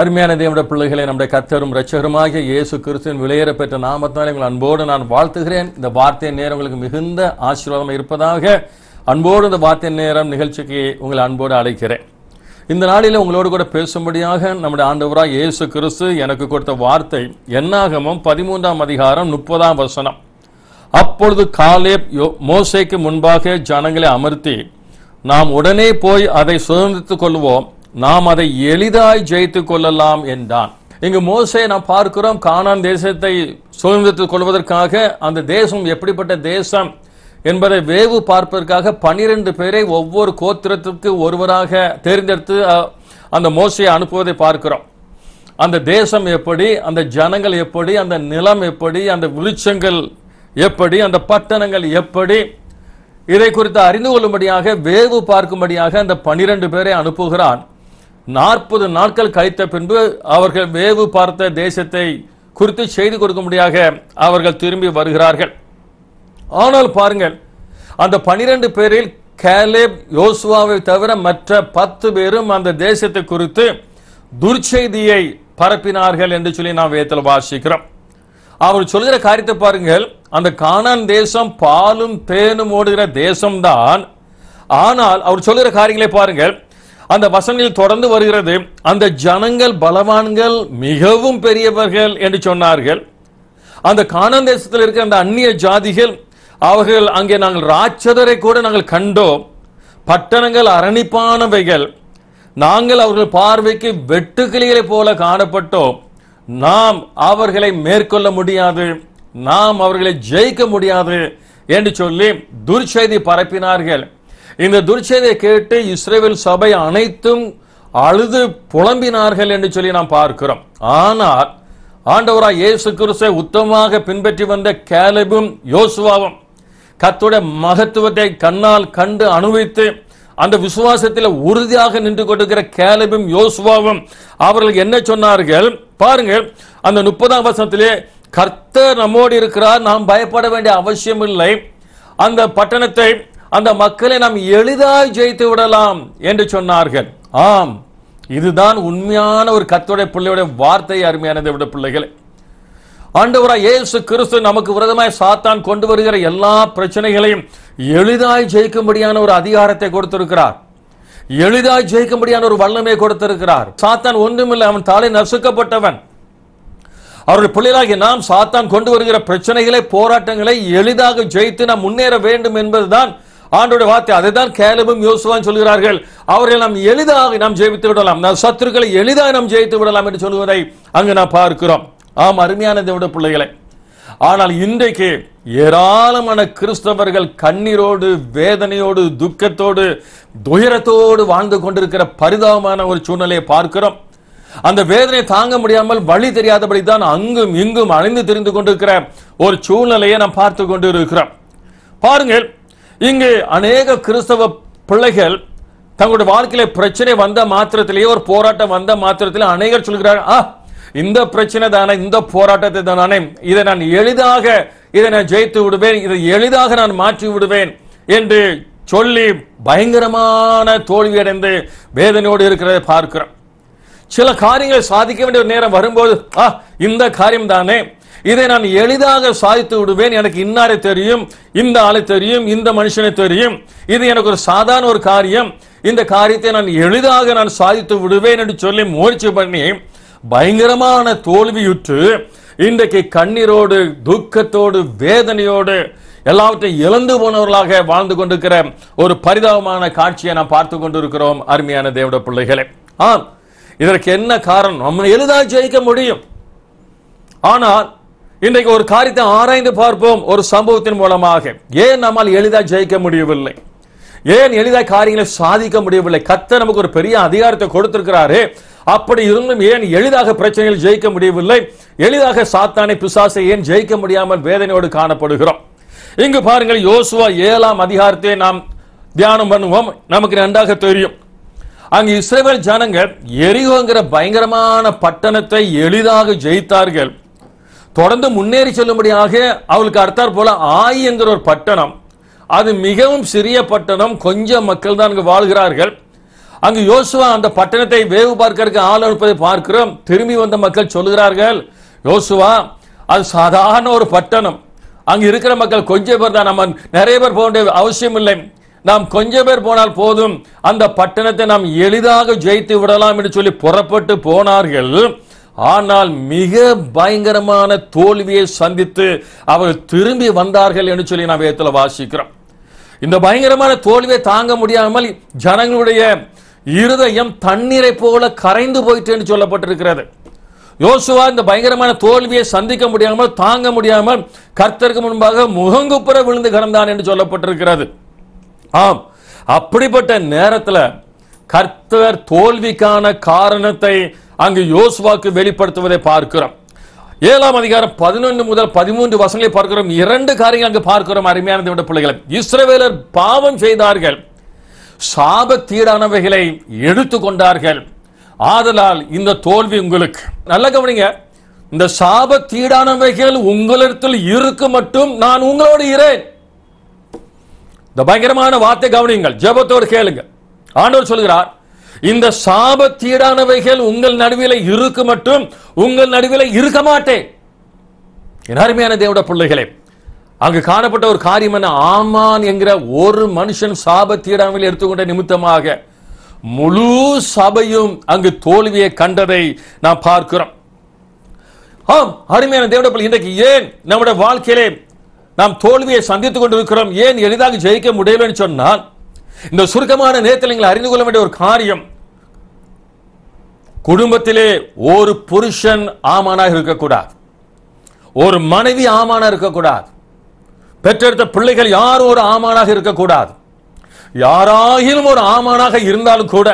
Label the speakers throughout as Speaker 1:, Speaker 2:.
Speaker 1: அருமையான தேவனுடைய பிள்ளைகளை நம்முடைய கத்தரும் ரட்சகருமாகிய இயேசு கிறிஸ்துவின் விலையேற பெற்ற நாமத்தால் எங்கள் அன்போடு நான் வாழ்த்துகிறேன் இந்த வார்த்தை நேரம் உங்களுக்கு மிகுந்த ஆசீர்வாதமாக இருப்பதாக அன்போடு இந்த வார்த்தை நேரம் நிகழ்ச்சிக்கு உங்களை அன்போடு அழைக்கிறேன் இந்த நாளில் உங்களோடு கூட பேசும்படியாக நம்முடைய ஆண்டவராக இயேசு கிறிஸ்து எனக்கு கொடுத்த வார்த்தை என்னாகமும் பதிமூன்றாம் அதிகாரம் முப்பதாம் வசனம் அப்பொழுது காலே மோசைக்கு முன்பாக ஜனங்களை அமர்த்தி நாம் உடனே போய் அதை சுதந்திரித்துக் கொள்வோம் நாம் அதை எளிதாய் ஜெயித்துக் கொள்ளலாம் என்றான் இங்கு மோசே நாம் பார்க்கிறோம் கானான் தேசத்தை சுதந்திரத்தில் கொள்வதற்காக அந்த தேசம் எப்படிப்பட்ட தேசம் என்பதை வேவு பார்ப்பதற்காக பனிரெண்டு பேரை ஒவ்வொரு கோத்திரத்திற்கு ஒருவராக தேர்ந்தெடுத்து அந்த மோசையை அனுப்புவதை பார்க்கிறோம் அந்த தேசம் எப்படி அந்த ஜனங்கள் எப்படி அந்த நிலம் எப்படி அந்த விருட்சங்கள் எப்படி அந்த பட்டணங்கள் எப்படி இதை குறித்து அறிந்து கொள்ளும்படியாக வேவு பார்க்கும்படியாக அந்த பனிரெண்டு பேரை அனுப்புகிறான் நாற்பது நாட்கள் கழித்த பின்பு அவர்கள் வேவு பார்த்த தேசத்தை குறித்து கொடுக்க கொடுக்கும்படியாக அவர்கள் திரும்பி வருகிறார்கள் ஆனால் பாருங்கள் அந்த பனிரெண்டு பேரில் கேலேப் யோசுவாவை தவிர மற்ற பத்து பேரும் அந்த தேசத்தை குறித்து துர்ச்செய்தியை பரப்பினார்கள் என்று சொல்லி நாம் வேதத்தில் வாசிக்கிறோம் அவர் சொல்கிற காரியத்தை பாருங்கள் அந்த கானான் தேசம் பாலும் தேனும் ஓடுகிற தேசம்தான் ஆனால் அவர் சொல்கிற காரியங்களை பாருங்கள் அந்த வசனில் தொடர்ந்து வருகிறது அந்த ஜனங்கள் பலவான்கள் மிகவும் பெரியவர்கள் என்று சொன்னார்கள் அந்த காணான் தேசத்தில் இருக்கிற அந்த அந்நிய ஜாதிகள் அவர்கள் அங்கே நாங்கள் ராட்சதரை கூட நாங்கள் கண்டோம் பட்டணங்கள் அரணிப்பானவைகள் நாங்கள் அவர்கள் பார்வைக்கு வெட்டுக்கிளிகளை போல காணப்பட்டோம் நாம் அவர்களை மேற்கொள்ள முடியாது நாம் அவர்களை ஜெயிக்க முடியாது என்று சொல்லி துர்ச்செய்தி பரப்பினார்கள் இந்த துர்ச்செய்தியை கேட்டு இஸ்ரேல் சபை அனைத்தும் அழுது புலம்பினார்கள் என்று சொல்லி நாம் பார்க்கிறோம் ஆனால் ஆண்டவராக இயேசு கிறிஸ்துவை உத்தமாக பின்பற்றி வந்த கேலபும் யோசுவாவும் கத்துடைய மகத்துவத்தை கண்ணால் கண்டு அனுபவித்து அந்த விசுவாசத்தில் உறுதியாக நின்று கொண்டிருக்கிற கேலபும் யோசுவாவும் அவர்கள் என்ன சொன்னார்கள் பாருங்கள் அந்த முப்பதாம் வசனத்திலே கர்த்தர் நம்மோடு இருக்கிறார் நாம் பயப்பட வேண்டிய அவசியம் இல்லை அந்த பட்டணத்தை அந்த மக்களை நாம் எளிதாய் ஜெயித்து விடலாம் என்று சொன்னார்கள் ஆம் இதுதான் உண்மையான ஒரு கத்தோடைய பிள்ளையுடைய வார்த்தை அருமையானது விட பிள்ளைகளை ஆண்டவராய் இயேசு கிறிஸ்து நமக்கு விரதமாய் சாத்தான் கொண்டு வருகிற எல்லா பிரச்சனைகளையும் எளிதாய் ஜெயிக்கும்படியான ஒரு அதிகாரத்தை கொடுத்திருக்கிறார் எளிதாய் ஜெயிக்கும்படியான ஒரு வல்லமை கொடுத்திருக்கிறார் சாத்தான் ஒன்றுமில்லை அவன் தாலை நசுக்கப்பட்டவன் அவருடைய பிள்ளைகளாகி நாம் சாத்தான் கொண்டு வருகிற பிரச்சனைகளை போராட்டங்களை எளிதாக ஜெயித்து நாம் முன்னேற வேண்டும் என்பதுதான் ஆண்டோட வார்த்தை அதை தான் கேலபும் யோசுவான் சொல்கிறார்கள் அவர்களை நாம் எளிதாக நாம் ஜெயித்து விடலாம் நம் சத்துருக்களை எளிதாக நாம் ஜெயித்து விடலாம் என்று சொல்வதை அங்கு நாம் பார்க்கிறோம் ஆம் அருமையான தேவட பிள்ளைகளை ஆனால் இன்றைக்கு ஏராளமான கிறிஸ்தவர்கள் கண்ணீரோடு வேதனையோடு துக்கத்தோடு துயரத்தோடு வாழ்ந்து கொண்டிருக்கிற பரிதாபமான ஒரு சூழ்நிலையை பார்க்கிறோம் அந்த வேதனையை தாங்க முடியாமல் வழி தெரியாதபடி தான் அங்கும் இங்கும் அணிந்து தெரிந்து கொண்டிருக்கிற ஒரு சூழ்நிலையை நாம் பார்த்து கொண்டு இருக்கிறோம் பாருங்கள் இங்கு அநேக கிறிஸ்தவ பிள்ளைகள் தங்களுடைய வாழ்க்கையில பிரச்சனை வந்த மாத்திரத்திலேயே ஒரு போராட்டம் வந்த மாத்திரத்திலே அநேகர் சொல்கிறார்கள் ஆ இந்த பிரச்சனை தானே இந்த போராட்டத்தை தானே இதை நான் எளிதாக இதை நான் ஜெயித்து விடுவேன் இதை எளிதாக நான் மாற்றி விடுவேன் என்று சொல்லி பயங்கரமான தோல்வி அடைந்து வேதனையோடு இருக்கிறதை பார்க்கிறோம் சில காரியங்களை சாதிக்க வேண்டிய நேரம் வரும்போது ஆ இந்த காரியம் தானே இதை நான் எளிதாக சாதித்து விடுவேன் எனக்கு இன்னாரை தெரியும் இந்த ஆளை தெரியும் இந்த மனுஷனை தெரியும் இது எனக்கு ஒரு சாதாரண ஒரு காரியம் இந்த காரியத்தை நான் எளிதாக நான் சாதித்து விடுவேன் என்று சொல்லி முயற்சி பண்ணி பயங்கரமான தோல்வியுற்று இன்றைக்கு கண்ணீரோடு துக்கத்தோடு வேதனையோடு எல்லாவற்றையும் இழந்து போனவர்களாக வாழ்ந்து கொண்டிருக்கிற ஒரு பரிதாபமான காட்சியை நாம் பார்த்து கொண்டிருக்கிறோம் அருமையான தேவட பிள்ளைகளே ஆம் இதற்கு என்ன காரணம் நம்ம எளிதாக ஜெயிக்க முடியும் ஆனால் இன்றைக்கு ஒரு காரியத்தை ஆராய்ந்து பார்ப்போம் ஒரு சம்பவத்தின் மூலமாக ஏன் நம்மால் எளிதாக ஜெயிக்க முடியவில்லை ஏன் எளிதாக காரியங்களை சாதிக்க முடியவில்லை கத்த நமக்கு ஒரு பெரிய அதிகாரத்தை கொடுத்திருக்கிறாரு அப்படி இருந்தும் ஏன் எளிதாக பிரச்சனைகள் ஜெயிக்க முடியவில்லை எளிதாக சாத்தானை பிசாசை ஏன் ஜெயிக்க முடியாமல் வேதனையோடு காணப்படுகிறோம் இங்கு பாருங்கள் யோசுவா ஏழாம் அதிகாரத்தை நாம் தியானம் பண்ணுவோம் நமக்கு நன்றாக தெரியும் அங்கு இஸ்ரேல் ஜனங்கள் எரிகோங்கிற பயங்கரமான பட்டணத்தை எளிதாக ஜெயித்தார்கள் தொடர்ந்து முன்னேறி செல்லும்படியாக அவளுக்கு அடுத்தாற் போல ஆய் என்கிற ஒரு பட்டணம் அது மிகவும் சிறிய பட்டணம் கொஞ்சம் மக்கள் தான் அங்கு வாழ்கிறார்கள் அங்கு யோசுவா அந்த பட்டணத்தை வேவு பார்க்கறதுக்கு ஆள் அனுப்பதை பார்க்கிறோம் திரும்பி வந்த மக்கள் சொல்லுகிறார்கள் யோசுவா அது சாதாரண ஒரு பட்டணம் அங்கு இருக்கிற மக்கள் கொஞ்சம் பேர் தான் நம்ம நிறைய பேர் போக வேண்டிய அவசியம் இல்லை நாம் கொஞ்ச பேர் போனால் போதும் அந்த பட்டணத்தை நாம் எளிதாக ஜெயித்து விடலாம் என்று சொல்லி புறப்பட்டு போனார்கள் ஆனால் மிக பயங்கரமான தோல்வியை சந்தித்து அவர்கள் திரும்பி வந்தார்கள் என்று சொல்லி நான் வேதத்தில் வாசிக்கிறோம் இந்த பயங்கரமான தோல்வியை தாங்க முடியாமல் ஜனங்களுடைய இருதயம் தண்ணீரை போல கரைந்து போயிட்டு என்று சொல்லப்பட்டிருக்கிறது யோசுவா இந்த பயங்கரமான தோல்வியை சந்திக்க முடியாமல் தாங்க முடியாமல் கர்த்தருக்கு முன்பாக முகங்குப்புற விழுந்து கிடந்தான் என்று சொல்லப்பட்டிருக்கிறது ஆம் அப்படிப்பட்ட நேரத்தில் கர்த்தர் தோல்விக்கான காரணத்தை அங்கு யோசுவாக்கு வெளிப்படுத்துவதை பார்க்கிறோம் ஏழாம் அதிகாரம் பதினொன்று முதல் பதிமூன்று வசங்களை பார்க்கிறோம் இரண்டு காரியங்கள் அங்கு பார்க்கிறோம் அருமையான தேவட பிள்ளைகளை இஸ்ரவேலர் பாவம் செய்தார்கள் சாபத்தீடானவைகளை எடுத்து கொண்டார்கள் ஆதலால் இந்த தோல்வி உங்களுக்கு நல்ல கவனிங்க இந்த சாபத்தீடானவைகள் உங்களிடத்தில் இருக்கு மட்டும் நான் உங்களோடு இரேன் இந்த பயங்கரமான வார்த்தை கவனியுங்கள் ஜபத்தோடு கேளுங்க ஆண்டவர் சொல்கிறார் இந்த சாபத்தீடானவைகள் உங்கள் நடுவில் இருக்க மட்டும் உங்கள் நடுவில் இருக்க மாட்டேன் அருமையான தேவட பிள்ளைகளே அங்கு காணப்பட்ட ஒரு காரியம் என்ன ஆமான் என்கிற ஒரு மனுஷன் சாபத்தீடாமல் எடுத்துக்கொண்ட நிமித்தமாக முழு சபையும் அங்கு தோல்வியை கண்டதை நாம் பார்க்கிறோம் ஆம் அருமையான பிள்ளை இன்றைக்கு ஏன் நம்முடைய வாழ்க்கையிலே நாம் தோல்வியை சந்தித்துக் கொண்டிருக்கிறோம் ஏன் எளிதாக ஜெயிக்க முடியலன்னு சொன்னால் இந்த சுருக்கமான நேரத்தில் நீங்கள் அறிந்து கொள்ள வேண்டிய ஒரு காரியம் குடும்பத்திலே ஒரு புருஷன் ஆமானாக இருக்கக்கூடாது ஒரு மனைவி ஆமானா இருக்கக்கூடாது பெற்றெடுத்த பிள்ளைகள் யாரும் ஒரு ஆமானாக இருக்கக்கூடாது யாராகிலும் ஒரு ஆமானாக இருந்தாலும் கூட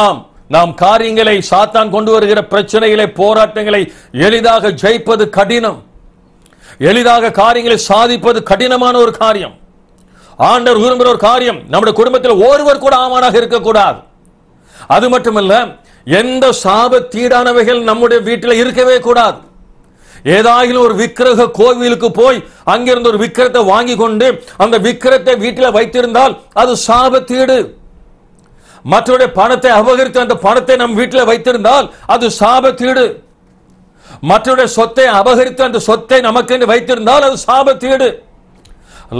Speaker 1: ஆம் நாம் காரியங்களை சாத்தான் கொண்டு வருகிற பிரச்சனைகளை போராட்டங்களை எளிதாக ஜெயிப்பது கடினம் எளிதாக காரியங்களை சாதிப்பது கடினமான ஒரு காரியம் ஆண்டவர் விரும்புகிற ஒரு காரியம் நம்முடைய குடும்பத்தில் ஒருவர் கூட ஆமானாக இருக்கக்கூடாது அது மட்டுமல்ல எந்த சாப தீடானவைகள் நம்முடைய வீட்டில் இருக்கவே கூடாது ஏதாயிலும் ஒரு விக்கிரக கோவிலுக்கு போய் அங்கிருந்து ஒரு விக்கிரத்தை வாங்கி கொண்டு அந்த விக்கிரத்தை வீட்டில் வைத்திருந்தால் அது சாபத்தீடு மற்றவருடைய பணத்தை அபகரித்து அந்த பணத்தை நம் வீட்டில் வைத்திருந்தால் அது சாபத்தீடு மற்றவருடைய சொத்தை அபகரித்து அந்த சொத்தை நமக்கு வைத்திருந்தால் அது சாபத்தீடு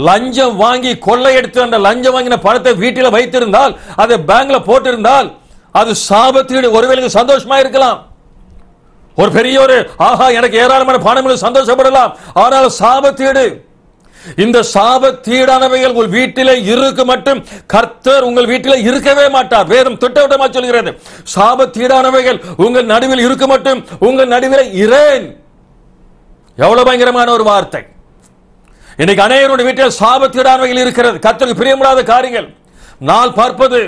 Speaker 1: லஞ்சம் வாங்கி எடுத்து அந்த லஞ்சம் வாங்கின பணத்தை வீட்டில் வைத்திருந்தால் அதை பேங்க்ல போட்டிருந்தால் அது சாபத்தீடு ஒருவேளைக்கு சந்தோஷமா இருக்கலாம் ஒரு பெரிய ஒரு ஆஹா எனக்கு ஏராளமான பணம் சந்தோஷப்படலாம் ஆனால் சாபத்தீடு இந்த சாபத்தீடானவைகள் உங்கள் வீட்டிலே இருக்கு மட்டும் கர்த்தர் உங்கள் வீட்டிலே இருக்கவே மாட்டார் வேதம் திட்டவட்டமா சொல்கிறது சாபத்தீடானவைகள் உங்கள் நடுவில் இருக்கு மட்டும் உங்கள் நடுவில் இறேன் எவ்வளவு பயங்கரமான ஒரு வார்த்தை இன்னைக்கு அனைவருடைய வீட்டில் சாபத்தீடானவைகள் இருக்கிறது கத்தருக்கு பிரியமுடாத காரியங்கள் நாள் பார்ப்பது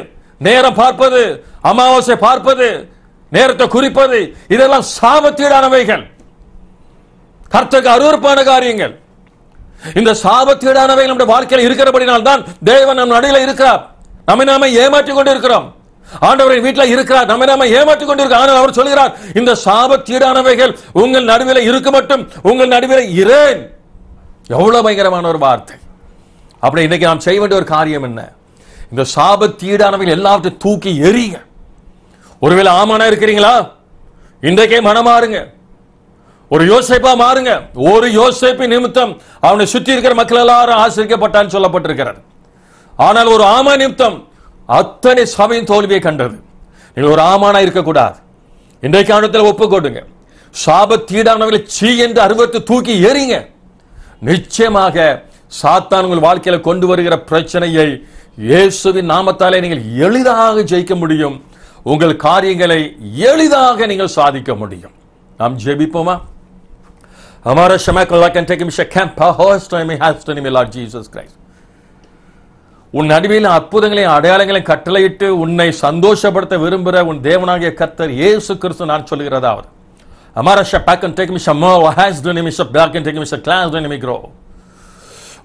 Speaker 1: நேரம் பார்ப்பது அமாவாசை பார்ப்பது நேரத்தை குறிப்பது இதெல்லாம் சாபத்தீடானவைகள் கர்த்தக்கு அருவறுப்பான காரியங்கள் இந்த சாபத்தீடானவை நம்முடைய வாழ்க்கையில் இருக்கிறபடினால் தான் தேவன் நம் நடையில் இருக்கிறார் நம்மை நாம ஏமாற்றிக் கொண்டு இருக்கிறோம் ஆண்டவரின் வீட்டில் இருக்கிறார் நம்மை நாம ஏமாற்றிக் கொண்டிருக்க ஆனால் அவர் சொல்கிறார் இந்த சாபத்தீடானவைகள் உங்கள் நடுவில் இருக்க மட்டும் உங்கள் நடுவில் இரேன் எவ்வளோ பயங்கரமான ஒரு வார்த்தை அப்படி இன்னைக்கு நாம் செய்ய வேண்டிய ஒரு காரியம் என்ன இந்த சாப தீடானவைகள் எல்லாவற்றையும் தூக்கி எரிய ஒருவேளை ஆமானா இருக்கிறீங்களா இன்றைக்கே மனம் மாறுங்க ஒரு யோசிப்பா மாறுங்க ஒரு யோசிப்பு நிமித்தம் அவனை சுத்தி இருக்கிற மக்கள் எல்லாரும் ஆசிரிக்கப்பட்டான்னு சொல்லப்பட்டிருக்கிறார் ஆனால் ஒரு ஆமா நிமித்தம் அத்தனை சபையின் தோல்வியை கண்டது நீங்கள் ஒரு ஆமானா இருக்கக்கூடாது இன்றைக்கு ஆணத்தில் ஒப்புக்கொடுங்க சாபத்தீடானவர்களை சீ என்று அருவத்தை தூக்கி எறிங்க நிச்சயமாக சாத்தான் உங்கள் வாழ்க்கையில கொண்டு வருகிற பிரச்சனையை இயேசுவின் நாமத்தாலே நீங்கள் எளிதாக ஜெயிக்க முடியும் உங்கள் காரியங்களை எளிதாக நீங்கள் சாதிக்க முடியும் நாம் ஜெபிப்போமா हमारा समय को can take him camp host time has to name Lord Jesus Christ உன் நடுவில் அற்புதங்களையும் அடையாளங்களையும் கட்டளையிட்டு உன்னை சந்தோஷப்படுத்த விரும்புகிற உன் தேவனாகிய கர்த்தர் இயேசு கிறிஸ்து நான் சொல்கிறதாவது Amarasha pack and take me some more. Has do me some back and take me some class do me grow.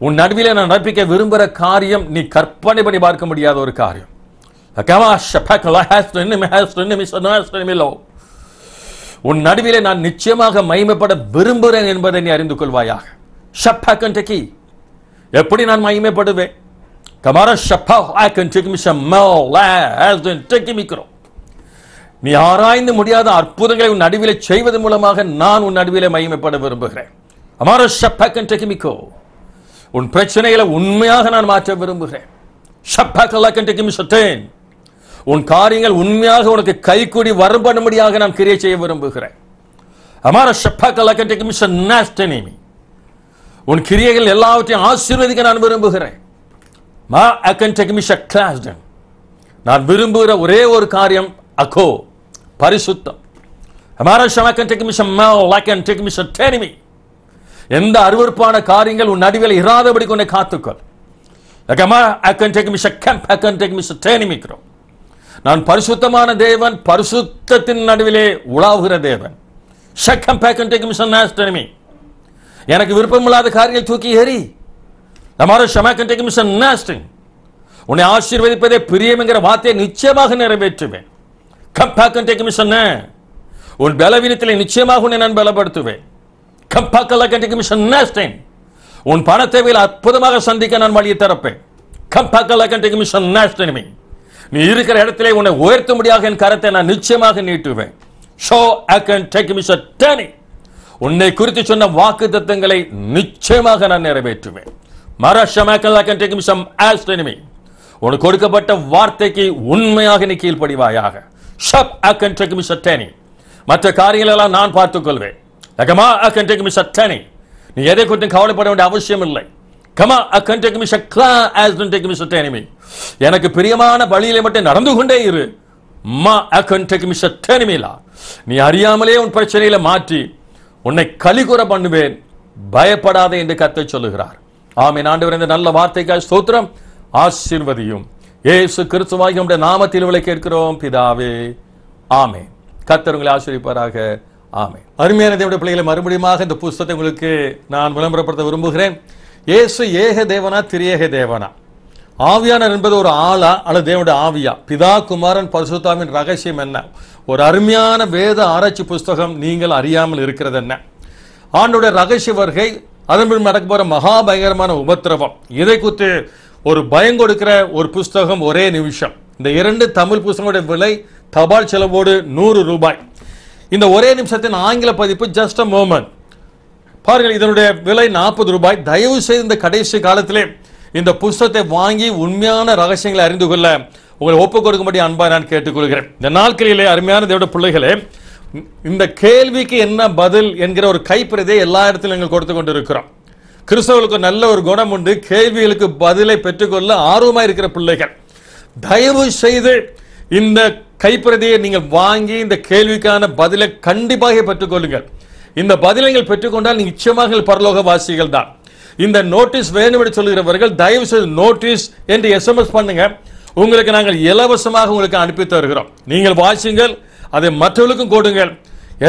Speaker 1: உன் நடுவில் நான் நட்பிக்க விரும்புகிற காரியம் நீ கற்பனை பண்ணி பார்க்க முடியாத ஒரு காரியம் உன் நடுவிலே நான் நிச்சயமாக மகிமைப்பட விரும்புகிறேன் என்பதை நீ அறிந்து கொள்வாயாக ஷப்பா கண்டகி எப்படி நான் மகிமைப்படுவேன் கமாரா ஷப்பா கண்டகி மிஷம் மிக்கிறோம் நீ ஆராய்ந்து முடியாத அற்புதங்களை உன் நடுவிலை செய்வது மூலமாக நான் உன் நடுவிலை மையமைப்பட விரும்புகிறேன் அமாரோ உன் பிரச்சனைகளை உண்மையாக நான் மாற்ற விரும்புகிறேன் உன் காரியங்கள் உண்மையாக உனக்கு கூடி வரும்படும்படியாக நான் கிரியை செய்ய விரும்புகிறேன் உன் கிரியைகள் எல்லாவற்றையும் ஆசீர்வதிக்க நான் விரும்புகிறேன் மா நான் விரும்புகிற ஒரே ஒரு காரியம் அகோ பரிசுத்தம் டேக் மிஷன் கேன் டேக் டேனிமி எந்த அருவருப்பான காரியங்கள் உன் நடுவில் இராதபடி கொண்டு காத்துக்கொள் கேன் டேக் மிஷன் டேக் நான் பரிசுத்தமான தேவன் பரிசுத்தத்தின் நடுவிலே உலாவுகிற தேவன் எனக்கு விருப்பம் டேக் மிஷன் எனக்கு விருப்பமில்லாத காரியங்கள் தூக்கி ஏறி டேக் நாஸ்டிங் உன்னை ஆசீர்வதிப்பதே என்கிற வார்த்தையை நிச்சயமாக நிறைவேற்றுவேன் ಕಂಪಾಕಂತೆ ಮಿಷನ್ eh? உன் பலவீனத்தில் நிச்சயமாக உன்னை நான் பலப்படுத்துவேன் கம்பாக்கல்ல கண்டிக்கு மிஷன் நேஸ்டேன் உன் பண தேவையில் அற்புதமாக சந்திக்க நான் வழியை திறப்பேன் கம்பாக்கல்ல கண்டிக்கு மிஷன் நேஸ்டேனமி நீ இருக்கிற இடத்திலே உன்னை உயர்த்தும்படியாக என் கரத்தை நான் நிச்சயமாக நீட்டுவேன் ஷோ கேன் டேக் அ டேனி உன்னை குறித்து சொன்ன வாக்கு தத்துவங்களை நிச்சயமாக நான் நிறைவேற்றுவேன் மரஷமேக்கல் அக்கன் டேக் மிஸ் மிஷன் ஆஸ்டேனமி உனக்கு கொடுக்கப்பட்ட வார்த்தைக்கு உண்மையாக நீ கீழ்ப்படிவாயாக ஷப் அக்கன் டெக்மி சட்டனி மற்ற காரியங்களெல்லாம் நான் பார்த்துக்கொள்வேன் கமா அக்கன் மிஸ் சட்டனி நீ எதை குறித்து கவலைப்பட வேண்டிய அவசியம் இல்லை கமா அக்கன் டெக்மி சக்லா ஆஸ் டன் டெக்மி சட்டனிமி எனக்கு பிரியமான வழியிலே மட்டும் நடந்து கொண்டே இரு மா அக்கன் டெக்மி சட்டனிமிலா நீ அறியாமலே உன் பிரச்சனையில மாற்றி உன்னை கலிகுற பண்ணுவேன் பயப்படாதே என்று கத்தை சொல்லுகிறார் ஆமீன் ஆண்டு வரைந்த நல்ல வார்த்தைக்காய் ஸ்தோத்திரம் ஆசிர்வதியும் ஏசு கிறிஸ்துவாகி நம்முடைய நாமத்தில் விலை கேட்கிறோம் பிதாவே ஆமே கத்தருங்களை ஆசிரியப்பாராக ஆமே அருமையான தேவடைய பிள்ளைகளை மறுபடியுமாக இந்த புஸ்தத்தை உங்களுக்கு நான் விளம்பரப்படுத்த விரும்புகிறேன் ஏசு ஏக தேவனா திரியேக தேவனா ஆவியானர் என்பது ஒரு ஆளா அல்லது தேவனுடைய ஆவியா பிதா குமாரன் பரிசுத்தாவின் ரகசியம் என்ன ஒரு அருமையான வேத ஆராய்ச்சி புஸ்தகம் நீங்கள் அறியாமல் இருக்கிறது என்ன ஆண்டுடைய ரகசிய வருகை அதன் நடக்க போகிற மகாபயங்கரமான உபத்திரவம் இதை குறித்து ஒரு பயம் கொடுக்கிற ஒரு புஸ்தகம் ஒரே நிமிஷம் இந்த இரண்டு தமிழ் புஸ்தகங்களுடைய விலை தபால் செலவோடு நூறு ரூபாய் இந்த ஒரே நிமிஷத்தின் ஆங்கில பதிப்பு ஜஸ்ட் அ மோமெண்ட் பாருங்கள் இதனுடைய விலை நாற்பது ரூபாய் தயவு செய்து இந்த கடைசி காலத்திலே இந்த புஸ்தகத்தை வாங்கி உண்மையான ரகசியங்களை அறிந்து கொள்ள உங்களை ஒப்பு கொடுக்கும்படி அன்பாக நான் கேட்டுக்கொள்கிறேன் இந்த நாட்களிலே அருமையான தேவட பிள்ளைகளே இந்த கேள்விக்கு என்ன பதில் என்கிற ஒரு கைப்பிரதியை எல்லா இடத்திலும் எங்கள் கொடுத்து கொண்டு இருக்கிறோம் கிறிஸ்தவர்களுக்கு நல்ல ஒரு குணம் உண்டு கேள்விகளுக்கு பதிலை பெற்றுக்கொள்ள ஆர்வமாக இருக்கிற பிள்ளைகள் தயவு செய்து இந்த கைப்பிரதியை நீங்கள் வாங்கி இந்த கேள்விக்கான பதிலை கண்டிப்பாக பெற்றுக்கொள்ளுங்கள் இந்த பதிலை நீங்கள் பெற்றுக்கொண்டால் நிச்சயமாக பரலோக வாசிகள் தான் இந்த நோட்டீஸ் வேணும் என்று சொல்கிறவர்கள் தயவு செய்து நோட்டீஸ் என்று எஸ்எம்எஸ் பண்ணுங்க உங்களுக்கு நாங்கள் இலவசமாக உங்களுக்கு அனுப்பி தருகிறோம் நீங்கள் வாசிங்கள் அதை மற்றவர்களுக்கும் கொடுங்கள்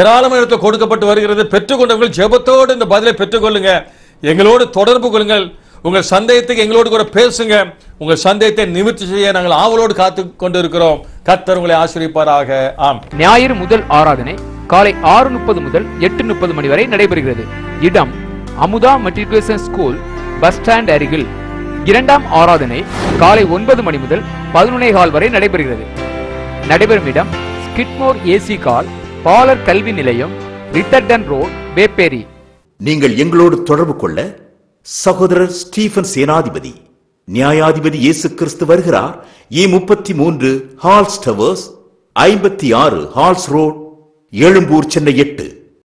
Speaker 1: ஏராளமான இடத்தில் கொடுக்கப்பட்டு வருகிறது பெற்றுக்கொண்டவர்கள் ஜெபத்தோடு இந்த பதிலை பெற்றுக்கொள்ளுங்க எங்களோடு தொடர்பு கொள்ளுங்கள் உங்கள் சந்தேகத்துக்கு எங்களோடு கூட பேசுங்க உங்கள் சந்தேகத்தை நிவர்த்தி செய்ய நாங்கள் ஆவலோடு காத்து கொண்டிருக்கிறோம் கத்தர் உங்களை ஆசிரியப்பாராக ஆம் ஞாயிறு முதல் ஆராதனை காலை ஆறு முப்பது முதல் எட்டு முப்பது மணி வரை நடைபெறுகிறது இடம் Amudha matriculation school bus stand அருகில் இரண்டாம் ஆராதனை காலை ஒன்பது மணி முதல் பதினொன்றே கால் வரை நடைபெறுகிறது நடைபெறும் இடம் ஸ்கிட்மோர் ஏசி கால் பாலர் கல்வி நிலையம் ரிட்டர்டன் ரோட் பேப்பேரி நீங்கள் எங்களோடு தொடர்பு கொள்ள சகோதரர் ஸ்டீஃபன் சேனாதிபதி நியாயாதிபதி இயேசு கிறிஸ்து வருகிறார் ஏ முப்பத்தி மூன்று ஹால்ஸ் டவர்ஸ் ஐம்பத்தி ஆறு ஹால்ஸ் ரோட் எழும்பூர் சென்னை எட்டு